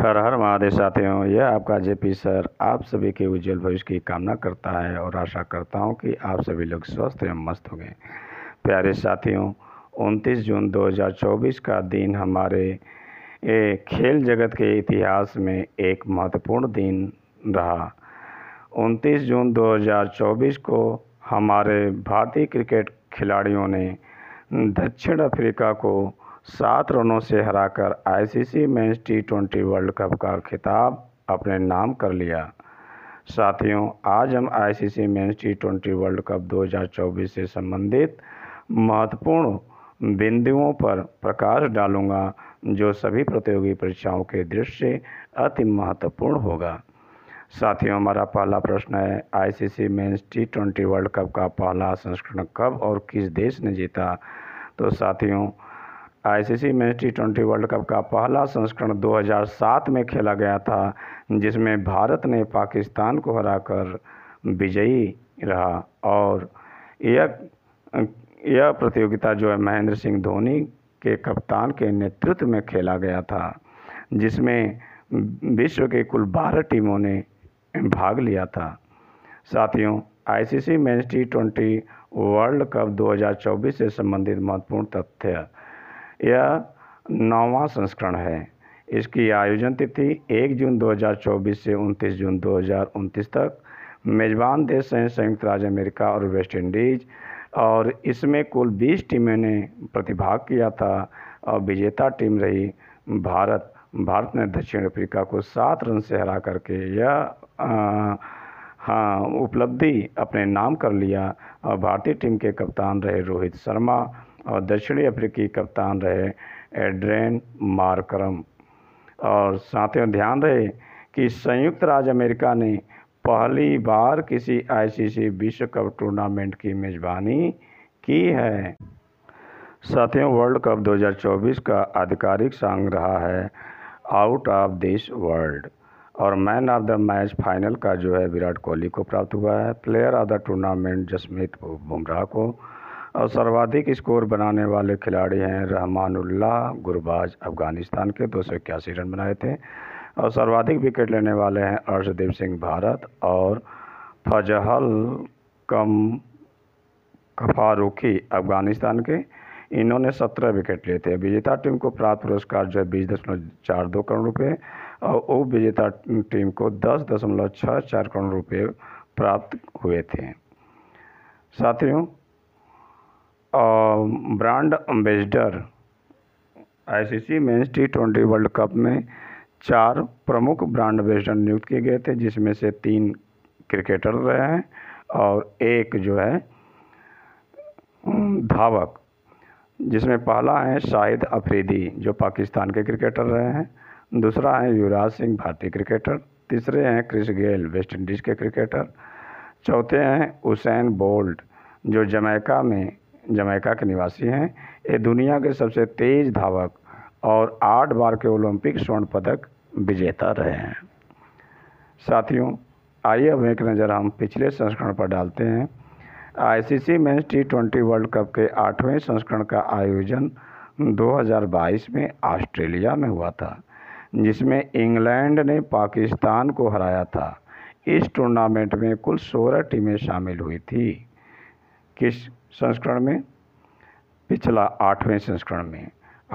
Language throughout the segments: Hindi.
हर हर महादेव साथियों यह आपका जेपी सर आप सभी के उज्जवल भविष्य की कामना करता है और आशा करता हूँ कि आप सभी लोग स्वस्थ एवं मस्त होंगे प्यारे साथियों 29 जून 2024 का दिन हमारे खेल जगत के इतिहास में एक महत्वपूर्ण दिन रहा 29 जून 2024 को हमारे भारतीय क्रिकेट खिलाड़ियों ने दक्षिण अफ्रीका को सात रनों से हराकर ICC men's T twenty world cup का खिताब अपने नाम कर लिया साथियों आज हम ICC men's T twenty world cup 2024 से संबंधित महत्वपूर्ण बिंदुओं पर प्रकाश डालूंगा जो सभी प्रतियोगी परीक्षाओं के दृश्य अति महत्वपूर्ण होगा साथियों हमारा पहला प्रश्न है ICC men's T twenty world cup का पहला संस्करण कब और किस देश ने जीता तो साथियों आईसीसी में टी ट्वेंटी वर्ल्ड कप का पहला संस्करण 2007 में खेला गया था जिसमें भारत ने पाकिस्तान को हराकर विजयी रहा और यह यह प्रतियोगिता जो है महेंद्र सिंह धोनी के कप्तान के नेतृत्व में खेला गया था जिसमें विश्व के कुल 12 टीमों ने भाग लिया था साथियों ICC C T twenty world cup 2024 से संबंधित महत्वपूर्ण तथ्य यह नौवां संस्करण है इसकी आयोजन तिथि 1 जून 2024 से 29 जून 2029 तक मेज़बान देश हैं संयुक्त राज्य अमेरिका और वेस्ट इंडीज़ और इसमें कुल 20 टीमों ने प्रतिभाग किया था और विजेता टीम रही भारत भारत ने दक्षिण अफ्रीका को सात रन से हरा करके यह हाँ उपलब्धि अपने नाम कर लिया और भारतीय टीम के कप्तान रहे रोहित शर्मा और दक्षिणी अफ्रीकी कप्तान रहे एड्रेन मार्करम और साथियों ध्यान रहे कि संयुक्त राज्य अमेरिका ने पहली बार किसी आईसीसी विश्व कप टूर्नामेंट की मेज़बानी की है साथियों वर्ल्ड कप 2024 का आधिकारिक संग रहा है आउट ऑफ दिस वर्ल्ड और man of the match final का जो है विराट कोहली को प्राप्त हुआ है player of the tournament Jasmeet Bumrah को और सर्वाधिक स्कोर बनाने वाले खिलाड़ी हैं रहमानुल्लाह गुरबाज अफ़गानिस्तान के दो सौ इक्यासी रन बनाए थे और सर्वाधिक विकेट लेने वाले हैं अर्शदीप सिंह भारत और फजहल कम कफारुखी अफ़गानिस्तान के इन्होंने सत्रह विकेट लिए थे विजेता टीम को प्राप्त पुरस्कार जो है बीस दशमलव चार दो करोड़ रुपये और उप विजेता टीम को दस दशमलव छः चार करोड़ रुपये प्राप्त हुए थे साथियों brand ambassador ICC men's T twenty world cup में चार प्रमुख ब्रांड एम्बेसडर नियुक्त किए गए थे जिसमें से तीन क्रिकेटर रहे हैं और एक जो है धावक जिसमें पहला है शाहिद अफरीदी जो पाकिस्तान के क्रिकेटर रहे हैं दूसरा है युवराज सिंह भारतीय क्रिकेटर तीसरे हैं क्रिस गेल वेस्ट इंडीज़ के क्रिकेटर चौथे हैं हुसैन बोल्ट जो जमैका में जमैका के निवासी हैं ये दुनिया के सबसे तेज़ धावक और आठ बार के ओलंपिक स्वर्ण पदक विजेता रहे हैं साथियों आइए अब एक नज़र हम पिछले संस्करण पर डालते हैं आईसीसी मैं टी ट्वेंटी वर्ल्ड कप के आठवें संस्करण का आयोजन 2022 में ऑस्ट्रेलिया में हुआ था जिसमें इंग्लैंड ने पाकिस्तान को हराया था इस टूर्नामेंट में कुल 16 टीमें शामिल हुई थी किस संस्करण में पिछला आठवें संस्करण में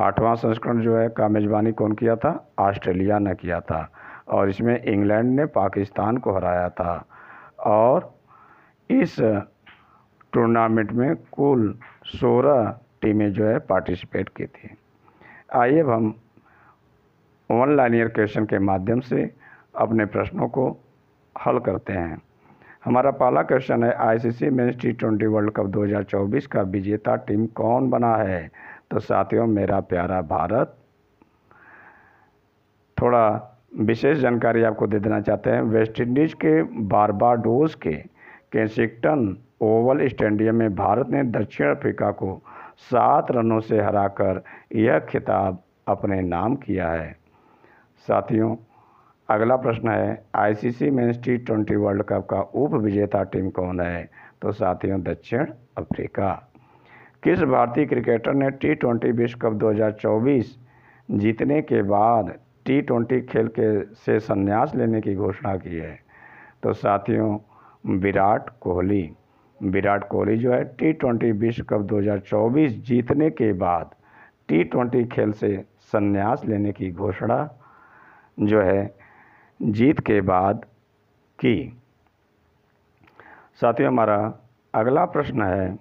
आठवां संस्करण जो है का मेज़बानी कौन किया था ऑस्ट्रेलिया ने किया था और इसमें इंग्लैंड ने पाकिस्तान को हराया था और इस टूर्नामेंट में कुल सोलह टीमें जो है पार्टिसिपेट की थी आइए अब हम ऑनलाइन लाइनियर क्वेश्चन के माध्यम से अपने प्रश्नों को हल करते हैं हमारा पहला क्वेश्चन है ICC men's T twenty world cup 2024 का विजेता टीम कौन बना है तो साथियों मेरा प्यारा भारत थोड़ा विशेष जानकारी आपको दे देना चाहते हैं वेस्टइंडीज़ के बारबाडोस के कैसिंगटन ओवल स्टेडियम में भारत ने दक्षिण अफ्रीका को सात रनों से हराकर यह खिताब अपने नाम किया है साथियों अगला प्रश्न है ICC men's T twenty world cup का उप विजेता टीम कौन है तो साथियों दक्षिण अफ्रीका किस भारतीय क्रिकेटर ने टी ट्वेंटी विश्व कप 2024 जीतने के बाद टी ट्वेंटी खेल के से संन्यास लेने की घोषणा की है तो साथियों विराट कोहली विराट कोहली जो है टी ट्वेंटी विश्व कप 2024 जीतने के बाद टी ट्वेंटी खेल से संन्यास लेने की घोषणा जो है जीत के बाद की साथियों हमारा अगला प्रश्न है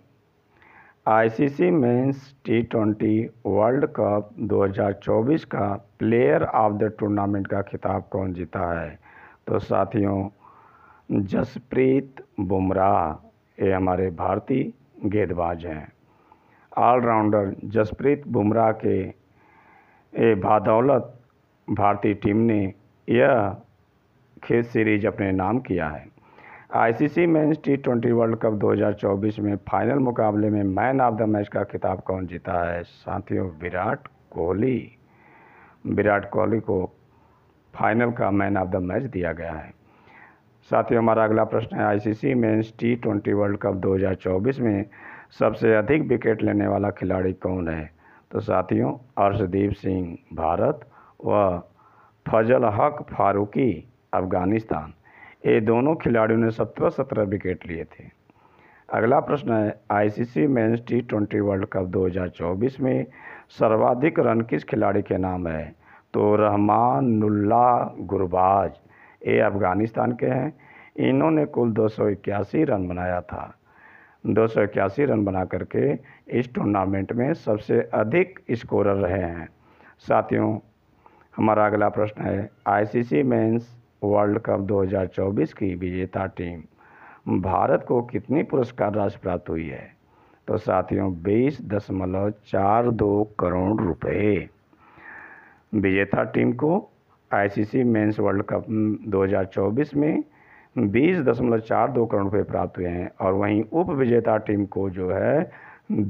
ICC men's T twenty world cup 2024 का प्लेयर ऑफ द टूर्नामेंट का खिताब कौन जीता है तो साथियों जसप्रीत बुमराह ये हमारे भारतीय गेंदबाज हैं ऑलराउंडर जसप्रीत बुमराह के ए भादौलत भारतीय टीम ने यह खेत सीरीज अपने नाम किया है ICC men's T twenty world cup 2024 में फाइनल मुकाबले में मैन ऑफ द मैच का खिताब कौन जीता है साथियों विराट कोहली विराट कोहली को फाइनल का मैन ऑफ द मैच दिया गया है साथियों हमारा अगला प्रश्न है ICC men's T twenty world cup 2024 में सबसे अधिक विकेट लेने वाला खिलाड़ी कौन है तो साथियों अर्शदीप सिंह भारत व फजल हक फारूकी अफगानिस्तान ये दोनों खिलाड़ियों ने सत्रह सत्रह विकेट लिए थे अगला प्रश्न है ICC men's T twenty world cup 2024 में सर्वाधिक रन किस खिलाड़ी के नाम है तो रहमानुल्ला गुरबाज ये अफगानिस्तान के हैं इन्होंने कुल दो रन बनाया था दो रन बना करके इस टूर्नामेंट में सबसे अधिक स्कोरर रहे हैं साथियों हमारा अगला प्रश्न है आईसीसी मेंस वर्ल्ड कप 2024 की विजेता टीम भारत को कितनी पुरस्कार राशि प्राप्त हुई है तो साथियों बीस दशमलव चार दो करोड़ रुपए विजेता टीम को आईसीसी मेंस वर्ल्ड कप 2024 में बीस दशमलव चार दो करोड़ रुपये प्राप्त हुए हैं और वहीं उप विजेता टीम को जो है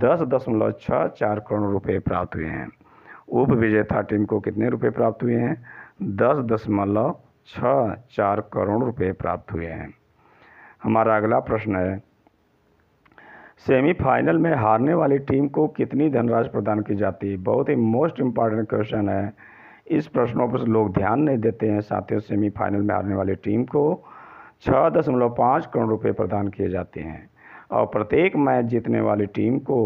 दस दशमलव छः चार करोड़ रुपये प्राप्त हुए हैं उप विजेता टीम को कितने रुपये प्राप्त हुए हैं दस दशमलव छः चार करोड़ रुपए प्राप्त हुए हैं हमारा अगला प्रश्न है सेमीफाइनल में हारने वाली टीम को कितनी धनराशि प्रदान की जाती है बहुत ही मोस्ट इम्पॉर्टेंट क्वेश्चन है इस प्रश्नों पर लोग ध्यान नहीं देते हैं साथियों सेमीफाइनल में हारने वाली टीम को छः दशमलव पाँच करोड़ रुपए प्रदान किए जाते हैं और प्रत्येक मैच जीतने वाली टीम को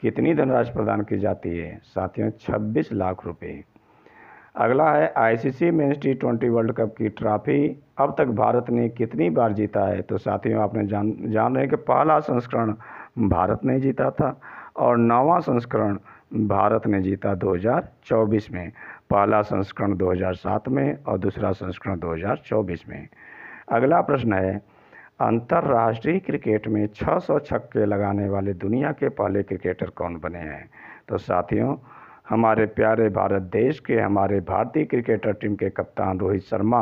कितनी धनराशि प्रदान की जाती है साथियों छब्बीस लाख रुपये अगला है ICC C T twenty world cup की ट्रॉफी अब तक भारत ने कितनी बार जीता है तो साथियों आपने जान जान रहे हैं कि पहला संस्करण भारत ने जीता था और नौवा संस्करण भारत ने जीता 2024 में पहला संस्करण 2007 में और दूसरा संस्करण 2024 में अगला प्रश्न है अंतर्राष्ट्रीय क्रिकेट में छः छक्के लगाने वाले दुनिया के पहले क्रिकेटर कौन बने हैं तो साथियों हमारे प्यारे भारत देश के हमारे भारतीय क्रिकेटर टीम के कप्तान रोहित शर्मा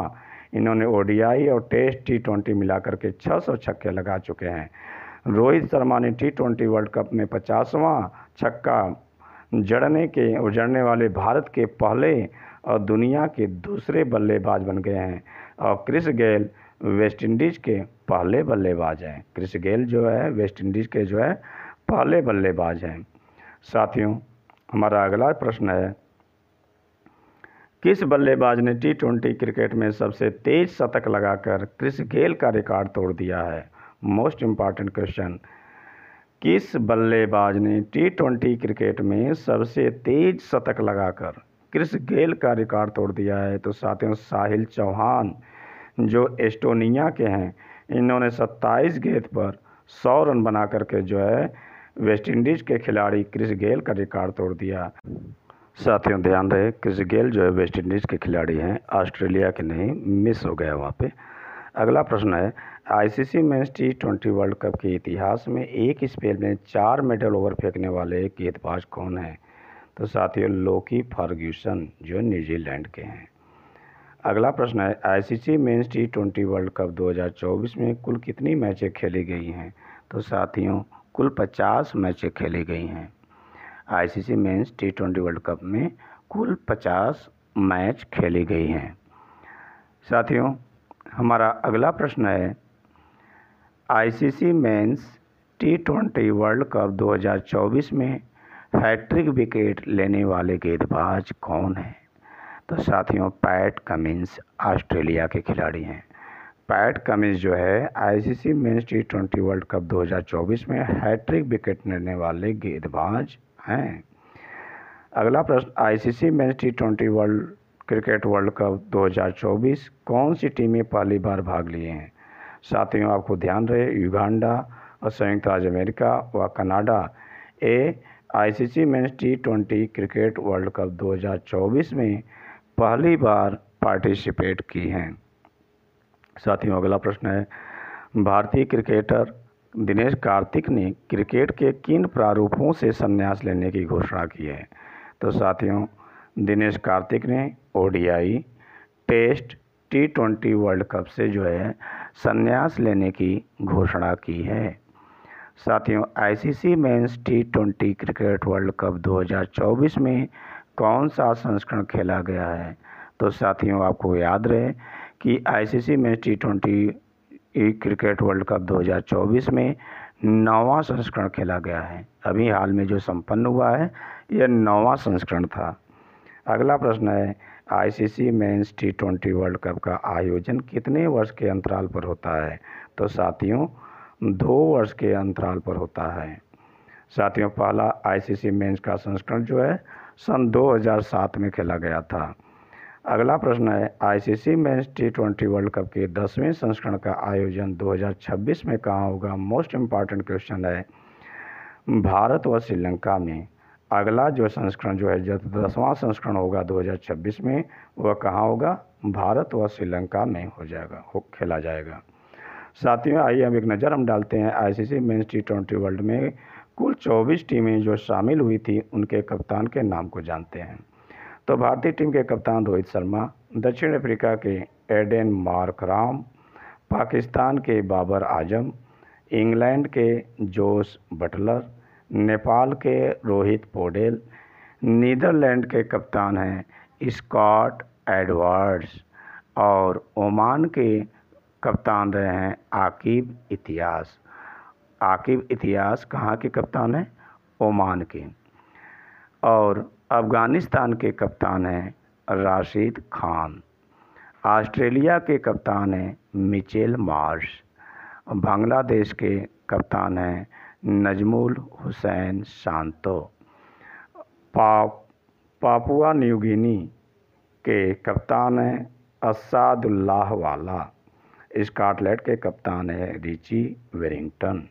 इन्होंने ओडीआई और टेस्ट टी ट्वेंटी मिलाकर के छः सौ छक्के लगा चुके हैं रोहित शर्मा ने टी ट्वेंटी वर्ल्ड कप में पचासवां छक्का जड़ने के उजड़ने वाले भारत के पहले और दुनिया के दूसरे बल्लेबाज बन गए हैं और क्रिस गेल वेस्ट इंडीज़ के पहले बल्लेबाज हैं क्रिस गेल जो है वेस्ट इंडीज़ के जो है पहले बल्लेबाज हैं साथियों हमारा अगला प्रश्न है किस बल्लेबाज ने टी ट्वेंटी क्रिकेट में सबसे तेज शतक लगाकर क्रिस गेल का रिकॉर्ड तोड़ दिया है मोस्ट इम्पॉर्टेंट क्वेश्चन किस बल्लेबाज ने टी ट्वेंटी क्रिकेट में सबसे तेज शतक लगाकर क्रिस गेल का रिकॉर्ड तोड़ दिया है तो साथियों साहिल चौहान जो एस्टोनिया के हैं इन्होंने 27 गेंद पर 100 रन बना करके जो है वेस्टइंडीज़ के खिलाड़ी क्रिस गेल का रिकॉर्ड तोड़ दिया साथियों ध्यान रहे क्रिस गेल जो है वेस्ट इंडीज़ के खिलाड़ी हैं ऑस्ट्रेलिया के नहीं मिस हो गया वहाँ पे अगला प्रश्न है ICC men's T twenty world cup के इतिहास में एक स्पेल में चार मेडल ओवर फेंकने वाले गेंदबाज कौन हैं तो साथियों लोकी फर्ग्यूसन जो न्यूजीलैंड के हैं अगला प्रश्न है ICC men's T twenty world cup 2024 में कुल कितनी मैचें खेली गई हैं तो साथियों कुल 50 मैचें खेली गई हैं ICC men's T twenty world cup में कुल 50 मैच खेली गई हैं साथियों हमारा अगला प्रश्न है ICC men's T twenty world cup 2024 में हैट्रिक विकेट लेने वाले गेंदबाज कौन हैं तो साथियों पैट कमिंस ऑस्ट्रेलिया के खिलाड़ी हैं पैट कमिंस जो है ICC men's T twenty world cup 2024 में हैट्रिक विकेट लेने वाले गेंदबाज हैं अगला प्रश्न ICC men's T twenty world cricket world cup 2024 कौन सी टीमें पहली बार भाग लिए हैं साथियों आपको ध्यान रहे युगांडा और संयुक्त राज्य अमेरिका व कनाडा ए ICC men's T twenty cricket world cup 2024 में पहली बार पार्टिसिपेट की हैं साथियों अगला प्रश्न है भारतीय क्रिकेटर दिनेश कार्तिक ने क्रिकेट के किन प्रारूपों से संन्यास लेने की घोषणा की है तो साथियों दिनेश कार्तिक ने ODI test T twenty world cup से जो है संन्यास लेने की घोषणा की है साथियों ICC men's T twenty cricket world cup 2024 में कौन सा संस्करण खेला गया है तो साथियों आपको याद रहे कि आईसीसी में T twenty cricket world cup 2024 में नौवां संस्करण खेला गया है अभी हाल में जो संपन्न हुआ है यह नौवां संस्करण था अगला प्रश्न है ICC men's T twenty world cup का आयोजन कितने वर्ष के अंतराल पर होता है तो साथियों दो वर्ष के अंतराल पर होता है साथियों पहला आईसीसी मेंस का संस्करण जो है सन 2007 में खेला गया था अगला प्रश्न है ICC men's T twenty world cup के दसवें संस्करण का आयोजन 2026 में कहाँ होगा मोस्ट इम्पॉर्टेंट क्वेश्चन है भारत व श्रीलंका में अगला जो संस्करण जो है जो दसवां संस्करण होगा 2026 में वह कहाँ होगा भारत व श्रीलंका में हो जाएगा हो खेला जाएगा साथियों आइए अब एक नज़र हम डालते हैं ICC men's T twenty world में कुल 24 टीमें जो शामिल हुई थी उनके कप्तान के नाम को जानते हैं तो भारतीय टीम के कप्तान रोहित शर्मा दक्षिण अफ्रीका के एडेन मार्क राम पाकिस्तान के बाबर आजम इंग्लैंड के जोस बटलर नेपाल के रोहित पोडेल नीदरलैंड के कप्तान हैं स्कॉट एडवर्ड्स और ओमान के कप्तान रहे हैं आकिब इतिहास आकिब इतिहास कहाँ के कप्तान हैं ओमान के और अफ़गानिस्तान के कप्तान हैं राशिद खान ऑस्ट्रेलिया के कप्तान हैं मिचेल मार्श बांग्लादेश के कप्तान हैं नजमुल हुसैन शांतो पाप पापुआ न्यूगिनी के कप्तान हैं असादुल्लाह वाला स्काटलैंड के कप्तान हैं रिची वेरिंगटन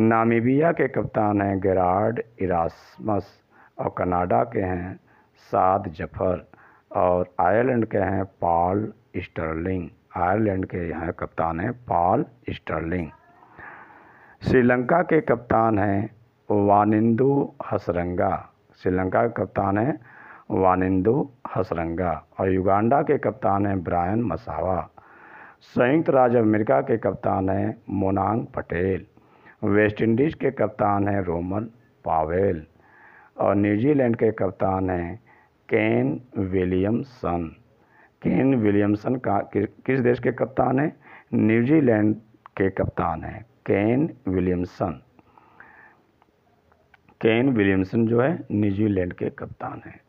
नामीबिया के कप्तान हैं गेराड इरासमस और कनाडा के हैं साद जफ़र और आयरलैंड के हैं पॉल स्टर्लिंग आयरलैंड के यहाँ कप्तान हैं पॉल स्टर्लिंग श्रीलंका के कप्तान हैं वानिंदु हसरंगा श्रीलंका के कप्तान हैं वानिंदु हसरंगा और युगांडा के कप्तान हैं ब्रायन मसावा संयुक्त राज्य अमेरिका के कप्तान हैं मोनांग पटेल वेस्ट इंडीज़ के कप्तान हैं रोमन पावेल और न्यूजीलैंड के कप्तान हैं केन विलियमसन केन विलियमसन का कि, किस देश के कप्तान हैं न्यूजीलैंड के कप्तान हैं केन विलियमसन केन विलियमसन जो है न्यूजीलैंड के कप्तान हैं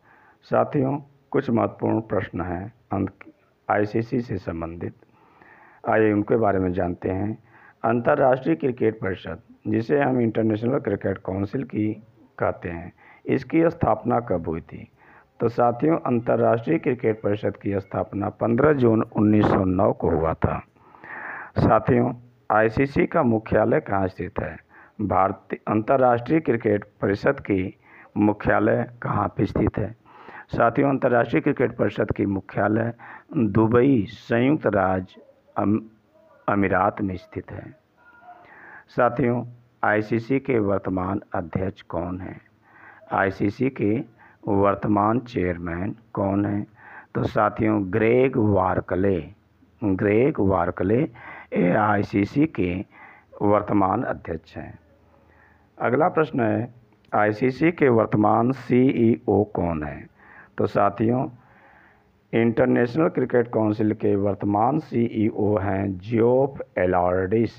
साथियों कुछ महत्वपूर्ण प्रश्न हैं अंत आईसीसी से संबंधित आइए उनके बारे में जानते हैं अंतर्राष्ट्रीय क्रिकेट परिषद जिसे हम इंटरनेशनल क्रिकेट काउंसिल की कहते हैं इसकी स्थापना कब हुई थी तो साथियों अंतर्राष्ट्रीय क्रिकेट परिषद की स्थापना 15 जून 1909 को हुआ था साथियों आईसीसी का मुख्यालय कहाँ स्थित है भारतीय अंतर्राष्ट्रीय क्रिकेट परिषद की मुख्यालय कहाँ पर स्थित है साथियों अंतर्राष्ट्रीय क्रिकेट परिषद की मुख्यालय दुबई संयुक्त राज्य अमीरात में स्थित है साथियों आईसीसी के वर्तमान अध्यक्ष कौन हैं आईसीसी के वर्तमान चेयरमैन कौन हैं तो साथियों ग्रेग वारकले ग्रेग वारकले ए आईसीसी के वर्तमान अध्यक्ष हैं अगला प्रश्न है आईसीसी के वर्तमान सीईओ कौन हैं तो साथियों इंटरनेशनल क्रिकेट काउंसिल के वर्तमान सीईओ हैं जियोफ एलार्डिस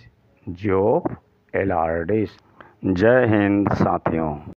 जियोफ एलार्डिस जय हिंद साथियों